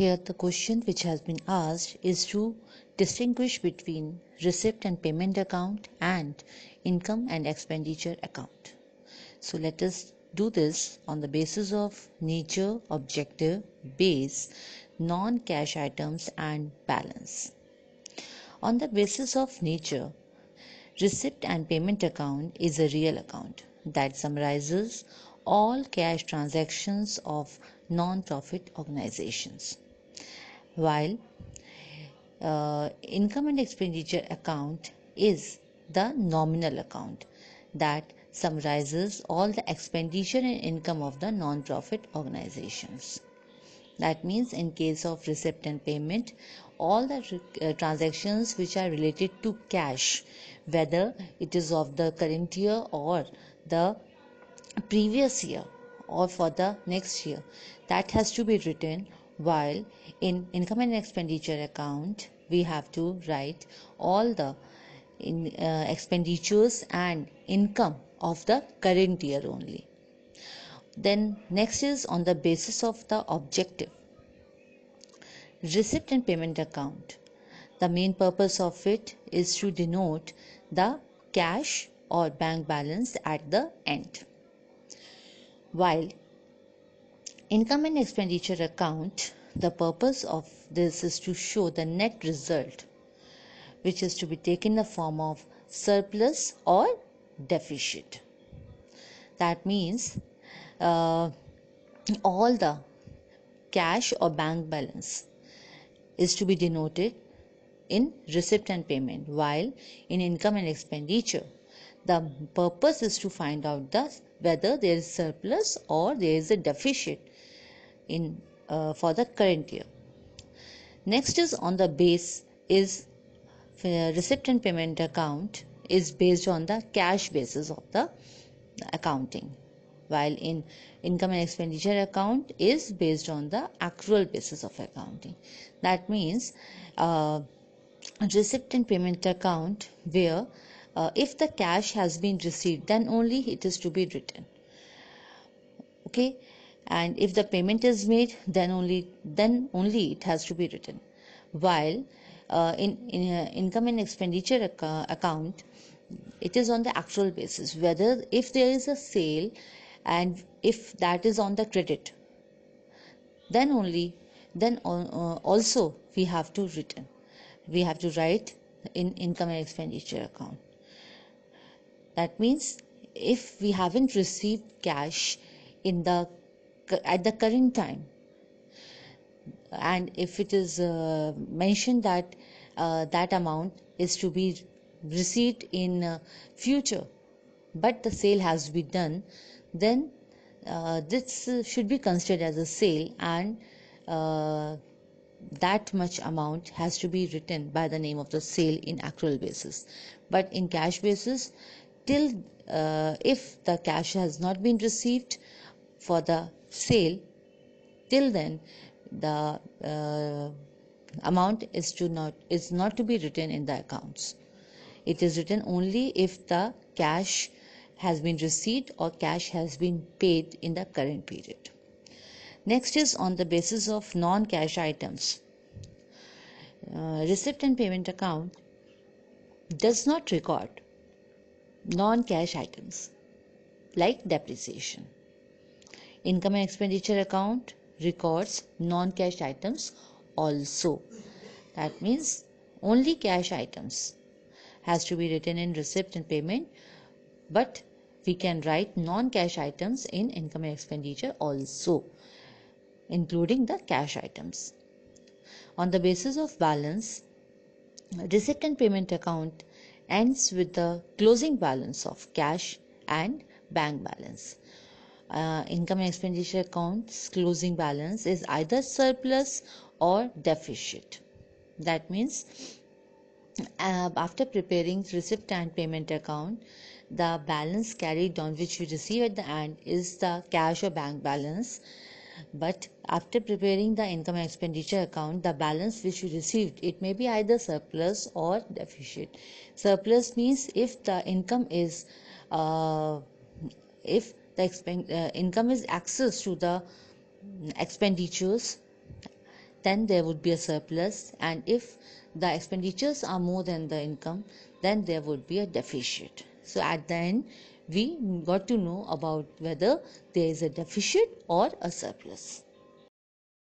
Here the question which has been asked is to distinguish between receipt and payment account and income and expenditure account. So let us do this on the basis of nature, objective, base, non cash items, and balance. On the basis of nature, receipt and payment account is a real account that summarizes all cash transactions of non profit organizations while uh, income and expenditure account is the nominal account that summarizes all the expenditure and income of the non-profit organizations that means in case of receipt and payment all the uh, transactions which are related to cash whether it is of the current year or the previous year or for the next year that has to be written while in income and expenditure account we have to write all the in, uh, expenditures and income of the current year only then next is on the basis of the objective receipt and payment account the main purpose of it is to denote the cash or bank balance at the end while Income and expenditure account the purpose of this is to show the net result which is to be taken in the form of surplus or deficit that means uh, all the cash or bank balance is to be denoted in receipt and payment while in income and expenditure the purpose is to find out the whether there is surplus or there is a deficit in uh, for the current year next is on the base is uh, receipt and payment account is based on the cash basis of the accounting while in income and expenditure account is based on the accrual basis of accounting that means uh, receipt and payment account where uh, if the cash has been received then only it is to be written okay and if the payment is made then only then only it has to be written while uh, in, in uh, income and expenditure ac- account it is on the actual basis whether if there is a sale and if that is on the credit then only then uh, also we have to written. we have to write in income and expenditure account that means if we haven't received cash in the at the current time and if it is uh, mentioned that uh, that amount is to be received in uh, future but the sale has been done then uh, this should be considered as a sale and uh, that much amount has to be written by the name of the sale in accrual basis but in cash basis till uh, if the cash has not been received for the sale till then the uh, amount is to not is not to be written in the accounts it is written only if the cash has been received or cash has been paid in the current period next is on the basis of non cash items uh, receipt and payment account does not record non cash items like depreciation income and expenditure account records non cash items also that means only cash items has to be written in receipt and payment but we can write non cash items in income and expenditure also including the cash items on the basis of balance receipt and payment account ends with the closing balance of cash and bank balance uh, income and expenditure accounts closing balance is either surplus or deficit that means uh, after preparing receipt and payment account the balance carried on which you receive at the end is the cash or bank balance but after preparing the income and expenditure account the balance which you received it may be either surplus or deficit surplus means if the income is uh, if the expen- uh, income is access to the mm, expenditures then there would be a surplus and if the expenditures are more than the income then there would be a deficit so at the end we got to know about whether there is a deficit or a surplus